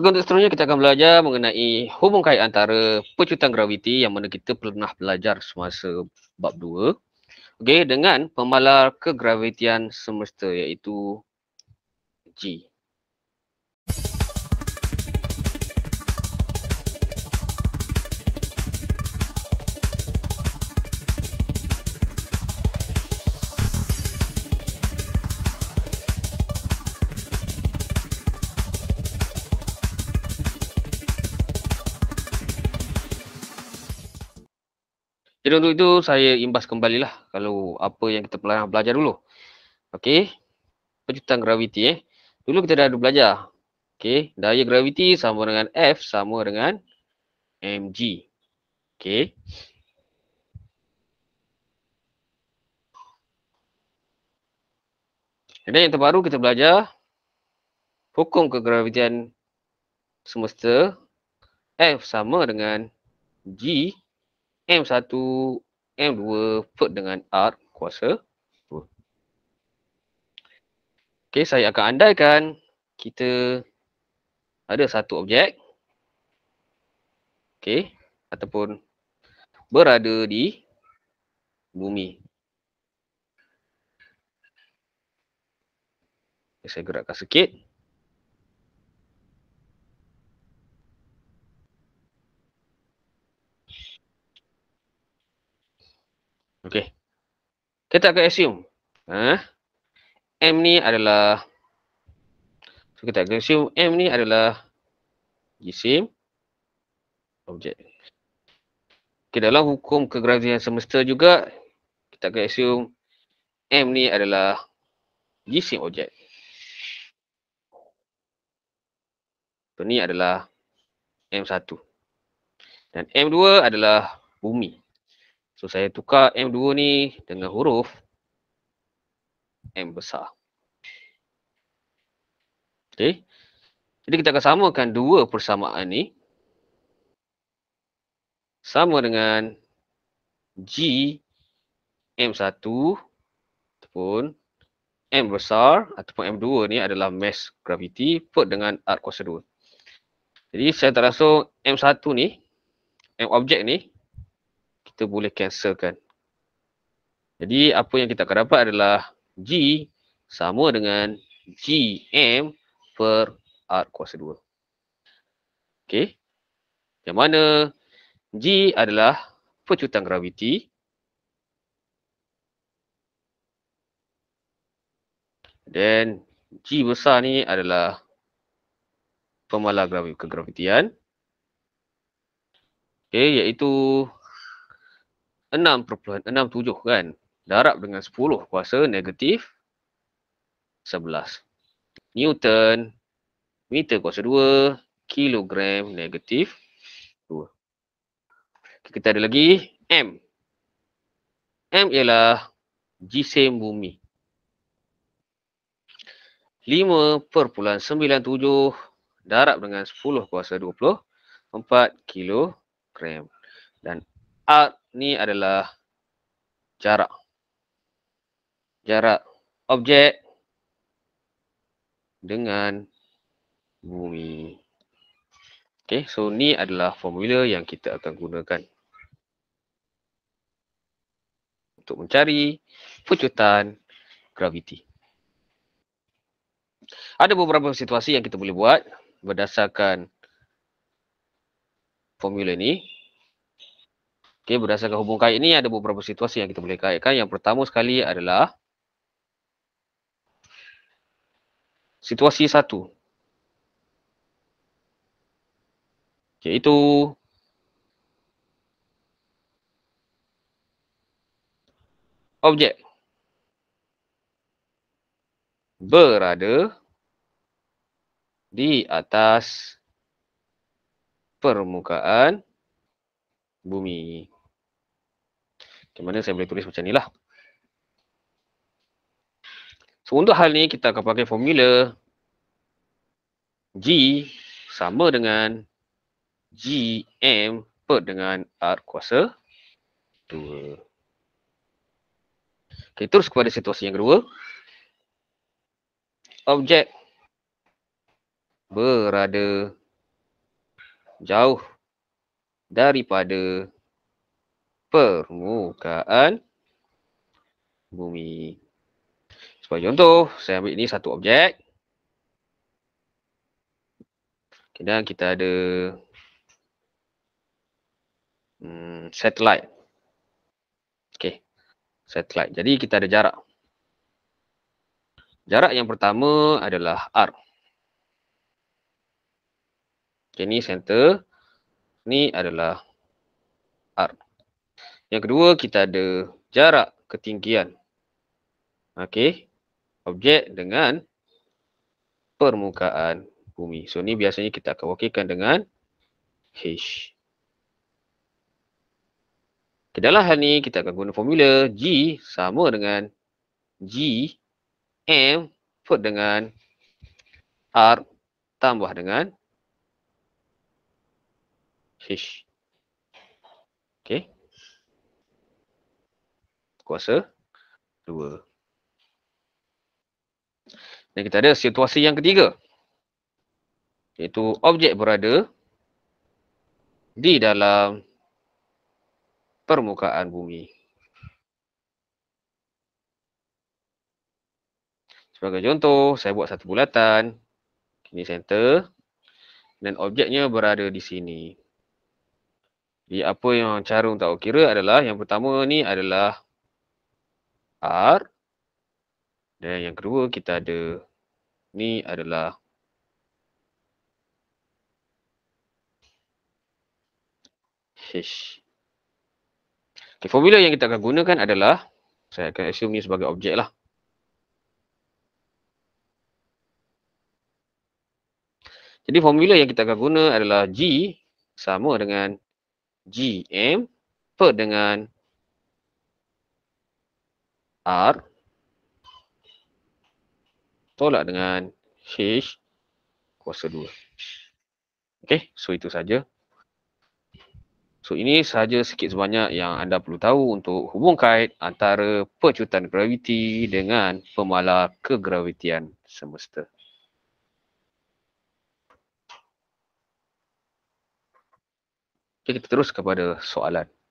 Untuk seterusnya kita akan belajar mengenai hubung kait antara pecutan graviti yang mana kita pernah belajar semasa bab 2 okay, dengan pemalar kegravitian semesta iaitu G. Jadi untuk itu saya imbas kembalilah kalau apa yang kita pernah belajar dulu. Okey. Pejutan graviti eh. Dulu kita dah ada belajar. Okey, daya graviti sama dengan F sama dengan mg. Okey. Jadi yang terbaru kita belajar hukum kegravitian semesta F sama dengan g M1 M2 Fert dengan R kuasa 2 Okay saya akan andaikan kita ada satu objek Okay ataupun berada di bumi saya gerakkan sikit Okey. Kita akan assume. Ha? M ni adalah. So kita akan assume M ni adalah. gisim Objek. Okey dalam hukum kegravitasian semesta juga. Kita akan assume. M ni adalah. gisim objek. So ni adalah. M1. Dan M2 adalah bumi. So saya tukar M2 ni dengan huruf M besar. Okay. Jadi kita akan samakan dua persamaan ni. Sama dengan G M1 ataupun M besar ataupun M2 ni adalah mass gravity per dengan R kuasa 2. Jadi saya tak langsung M1 ni, M objek ni kita boleh cancelkan. Jadi apa yang kita akan dapat adalah G sama dengan GM per R kuasa 2. Okey. Yang mana G adalah pecutan graviti. Dan G besar ni adalah pemalar gravi kegravitian. Okey, iaitu 6.67 kan darab dengan 10 kuasa negatif 11 Newton meter kuasa 2 kilogram negatif 2 kita ada lagi M M ialah jisim bumi 5.97 darab dengan 10 kuasa 24 kilogram dan R ni adalah jarak. Jarak objek dengan bumi. Okay, so ni adalah formula yang kita akan gunakan untuk mencari pecutan graviti. Ada beberapa situasi yang kita boleh buat berdasarkan formula ini Okey, berdasarkan hubung kait ni ada beberapa situasi yang kita boleh kaitkan. Yang pertama sekali adalah situasi satu. Iaitu objek berada di atas permukaan bumi. Macam mana saya boleh tulis macam ni lah. So, untuk hal ni kita akan pakai formula G sama dengan GM per dengan R kuasa 2. Okay, terus kepada situasi yang kedua. Objek berada jauh daripada permukaan bumi. Sebagai contoh, saya ambil ni satu objek. Okay, dan kita ada hmm, satellite. Okay, satellite. Jadi kita ada jarak. Jarak yang pertama adalah R. Okay, ni center. Ni adalah R. Yang kedua kita ada jarak ketinggian. Okey. Objek dengan permukaan bumi. So ni biasanya kita akan wakilkan dengan H. Kedalam hal ni kita akan guna formula G sama dengan G M put dengan R tambah dengan H. Okay kuasa kedua. Dan kita ada situasi yang ketiga. Iaitu objek berada di dalam permukaan bumi. Sebagai contoh, saya buat satu bulatan. Ini center. Dan objeknya berada di sini. Jadi apa yang cara untuk kira adalah yang pertama ni adalah R dan yang kedua kita ada ni adalah H okay, formula yang kita akan gunakan adalah saya akan assume ni sebagai objek lah jadi formula yang kita akan guna adalah G sama dengan GM per dengan R tolak dengan H kuasa 2. Okey, so itu saja. So ini saja sikit sebanyak yang anda perlu tahu untuk hubung kait antara pecutan graviti dengan pemalar kegravitian semesta. Okay, kita terus kepada soalan.